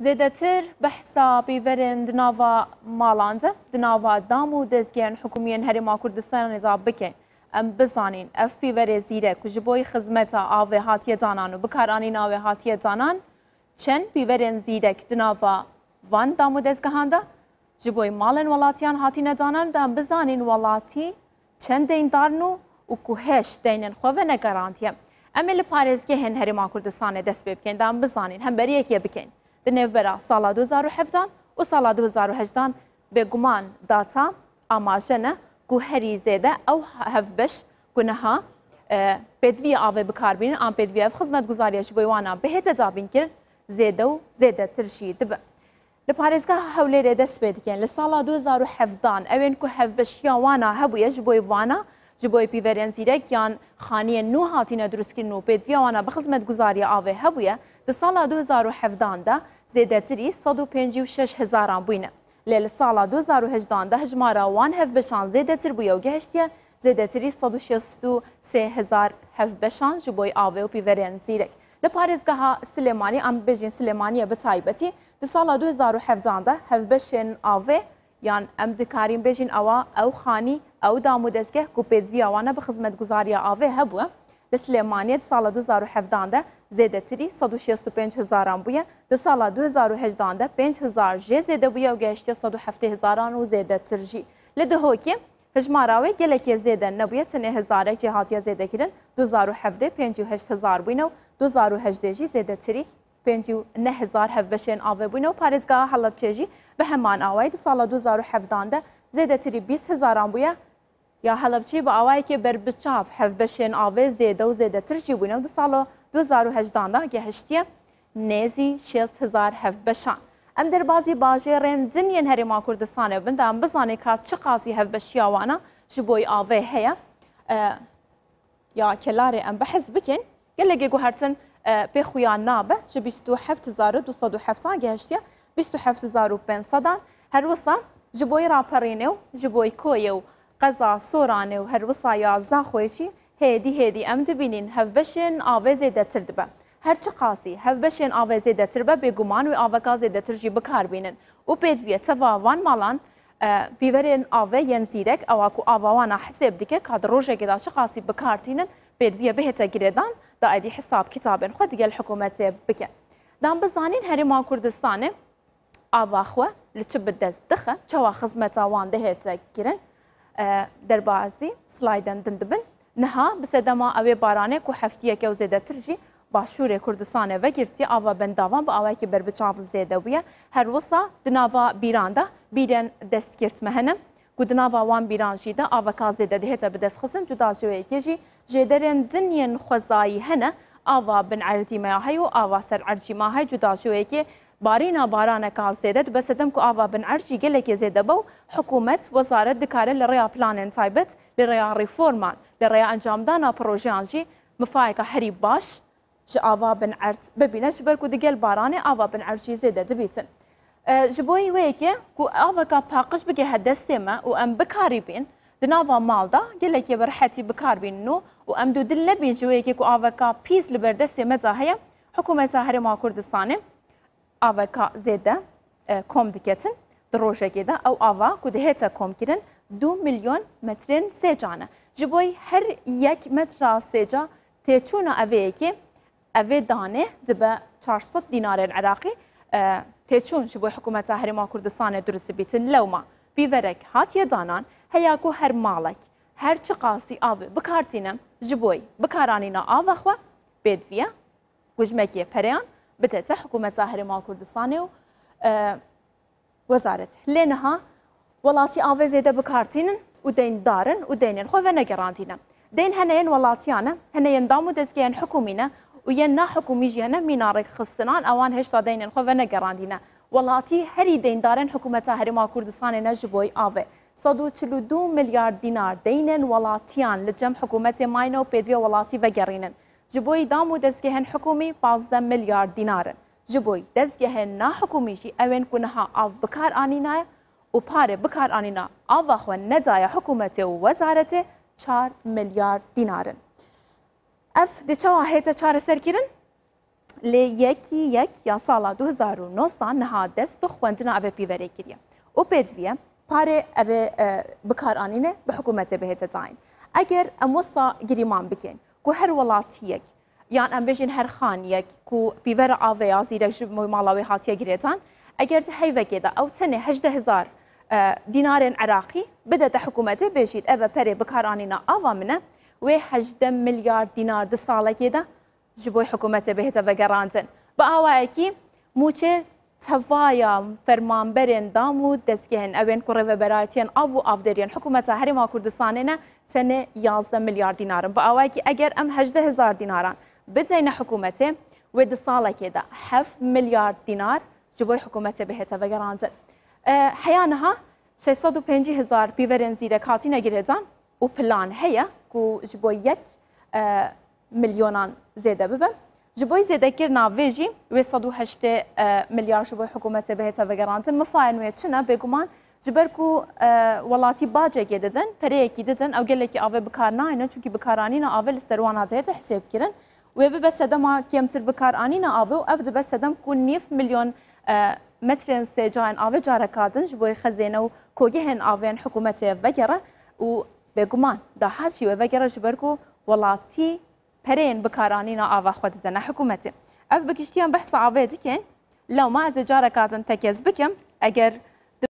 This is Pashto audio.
zêdetir behsa pêverên di nava malan de, di nava dam û dezgehên hikûmiyên Herêma Kurdistanê de bikin. Em bizanîn ev pîverê zîrek ku ji bo xizmeta avê hatiye danan û bikaranîn avê hatiye danan, çend pîverên zîrek di nava van dam û dezgehan de ji bo malên welatiyan hatine danan de em bizanîn welatî çend deyên darin û û ku hêş deynên xwe ve negarantiye. Em ê li parêzgehên Herêma Kurdistanê dest pê bikin, de em bizanîn hemberiyekê bikin. بنێوبەرە ساڵا 2017 و ساڵا 2018 بێگومان داتا ئاماژەنە گو هەری زێدە ئەو هەف بەش گونەها پێدوی ئاوێ بکاربین ئام پێدویە خزمەت گوزاریش بۆی وانە بهێتە دابین کرد زێدە و زێدە ترشی دبە. Li parêzgeha hewlêrê dest pê dikin li sala 2017 ewên ku hevbeşiya wana hebûye ji boî vana ji boî pîverên zîrek yan xaniyên nû hatîne duristkirin û pêdiviya wana bi xizmet guzariya avê hebûye di sala 2017 de زێدەتری 156 هزاران بووینە لێ لە ساڵا 2010دا هەژمارەوان هەفبشان زێدەتر بووە و گەشتە زێدەتری 1600 هەفبشان ji بۆی ئاوێ و پیڤێن زیرەک. لە پارێزگەها سلێمانی ئەم بێژین سلێمانیە بەتایبەتی دی ساڵا 2010دا هەفبەشێن ئاوێ یان ئەم دکارین بێژین ئەوە ئەو خانی ئەو دام و دەستگەه و پێدویاوانە بە خزمەت گوزاریە ئاوێ هەبووە li Silêmaniyê di sala 2017 de zêdetirî 165 hezaran bûye, di sala 2018 de 5 hezar jê zêde bûye û gehiştiye 107 hezaran û zêdetir jî. Li Dihokê hijmara wê gelekê zêde nebûye tenê hezarek jê hatiye zêdekirin 2017 58 hezar bûyne û 2018 jî zêdetirî 59 هزار هفبشین آوه بوینه و پارزگاه حلبچه جی به همان آوائی دو سال 2017 ده زیده تری 20 هزاران بویه یا هەڵبچی بە ئاوایەکی بربچاف هەف بە شێن ئاوێ زێدە و زێدەترژی بووینە و دو ساڵۆ 2010دا گەهشتیە نێزی 6هزار هەف بەشان. ئەم دەربازی باژێ ڕێن دنیەن هەرێما کوردستانە بندان بزانێ کا چ قاسی هەف بە شیاوانە ji بۆی ئاوێ هەیە یا کلارێ ئەم بەحز بکەن گەلێکی گوهرتن پێ خویان نابە ji 1970 گەهشتە 2500 هەروەسان ji بۆی راپەڕینێ و ji بۆی کۆیە و قەزا سۆرانێ و هەروسا یا زاخۆشی هێدی هێدی ئەم دبینین هەفبەشێن ئاوێزێ دەتر دبە هەرچی قاسی هەفبەشێن ئاوێزێ دەتر بە بێگومان و ئاوەکازێ دەترژی بکاربیێنن و پێویە تەواوان ماڵان بیوەرێن ئاوێ یەن زیرەك ئەواکو ئاواوانە حسێب دیکە کات ڕۆژێکێدا چ قاسی بکارتینن پێویە بهێتە گرێدان دا ئەدی حساب کتابن خۆ دیگەل حکوومەتێ بکە دام بزانین هەریمان کوردستانێ ئاواخوە لە چ بدەست دخە چاوا خزمەتاوان دەهێتە گرن دەربازی سلایدەن دن دبن نها bi sedema evê baranê ku heftiyeke ew zêdetir jî başûrê Kurdistanê vegirtî ava bendavan bi awayekî berbiçav zêde bûye her wisa di nava bîran de bîrên destgirt mehene ku di nava wan bîran jî de avaka zêde dihête bidestxizin cuda ji wêyekê jî jêderên dinyên xwezayî hene ava bin ercî me heye û ava ser ercîma hay cuda ji wêyekê بارینا بارانە کا زێدەت بەسە دەمکو ئاوا بنعەرجی گەلێکی زێدەبە و حکوومەت وەزارەت دکارە لە ڕێیا پلانێن تایبەت لە ڕێیا ڕیفۆرمان لە ڕێیا ئەنجامدانا پرۆژیانجی مفاایەکە هەری باش ji ava bin erd bibîne ji ber ku digel baranê ava bin ercî zêde dibîtin. Ji bo wê yekê ku avaka paqij bige hedestê me û em bikarîbîn di nava malda gelekê berhetî bikarbînin û û em du dil nebîn ji wê yekê ku avaka pîs li berdestê me da heye Hikûmeta Herêma Kurdistanê AVK زده کم دکتن در روژگی ده او آوا که دهتا کم کردن دو میلیون مترین سیجانه جبوی هر یک متر سیجا تیچونا اوه که اوه دانه دبه 400 دینار عراقی تیچون جبوی حکومت هرما کردستان درست بیتن لوما بیورک هاتی دانان هیاکو هر مالک هر چی قاسی آوه بکارتینم جبوی بکارانینا آوه خواه بدویه گجمکی پریان بدات حكومة زاهر مال كردستاني آه، وزارته لينها ولاتي افي زيدا بكارتين ودين دارن ودين خوفا نقرانتينا دين هنين ولاتيانا هنين دامو دزجين حكومينا وينا حكومي جينا مينارك خصنان اوان هشتا دين خوفا نقرانتينا ولاتي هري دين دارن حكومة هري مال كردستاني نجبوي افي صدو آوي دو مليار دينار دينا ولاتيان لجم حكومة ماينو بيدويا ولاتي وقرينن ji bo dam û destgehên hikûmî pazde milyar dînarin ji bo destgehên nahikumî jî ew ên ku niha av bikar anînaye û parê bikar anîna ava xwe nedaya hikûmetê û wezaretê çar milyar dînarin. Ev di çawa hête çareserkirin? Lê yekî yek ya sala 2009 niha dest bi xwendina evê pîverê kiriye. û pêdiviye parê evê bikaranîne bi hikûmetê bi hête dayîn. Eger em wisa girîman bikin. كو هر ولاتيك یان ئەم بێژین هەر خانیەک و پیڤەر ئاڤەیە زیرە ژ ماڵاوی هاتیە گرێتان ئەگەر هەیڤەکێدا ئەو چەنێ هەشدە هزار دینارێن عراقی بدەتە حکوومەتێ بێژیت ئەvە پەرێ بکارانینا ئاوا منە وێ هەشدە میلیارد دینار د ساڵێکێدا ji بۆی حکوومەتێ بهێتە بەگەڕانتن بە ئاوایەکی موچێ تەڤایە فەرمانبەرێن دام و دەستگەهێن ئەوێن کوڕێڤەبەراتیان ئاو و ئافدەریان حکوومەتە هەرێما کوردستانێنە تەنێ 11 میلیارد دینارن بە ئاواکی ئەگەر ئەم 18 هزار دیناران بدەینە حکوومەتێ وێ دە ساڵێکێدا 7 میلیارد دینار ji bo hikûmetê bihête vegerandin. Heya niha 605 hezar pîverên zîrekatîne girêdan û plan heye ku ji bo yek milyonan zêde bibin. جبوي زي ذكرنا فيجي ويصدو هشتة آه، مليار جبوي حكومة بهي تفقرانتن مفاين ويتشنا بيقومان جبركو آه، ولاتي باجا جددن بريكي جددن او قال لك اوه بكارنا اينا چونكي بكارانينا اوه لسروانا دهتا حساب كرن ويبي بس دما كيمتر بكارانينا اوه وابد بس ادم كو نيف مليون آه، مترين سيجاين اوه جاركادن جبوي خزينه كوجهن اوه حكومة وغيره و بيقومان دا حاجي وغيره جبركو ولاتي هەرێن بکارانینا ئاواخوا دەزەنە حکوومەتی ئەف بگشتیان بەحسا ئاوێ دیکەین لەو مازە جارە کاتم تەکەس بکەم ئەگەر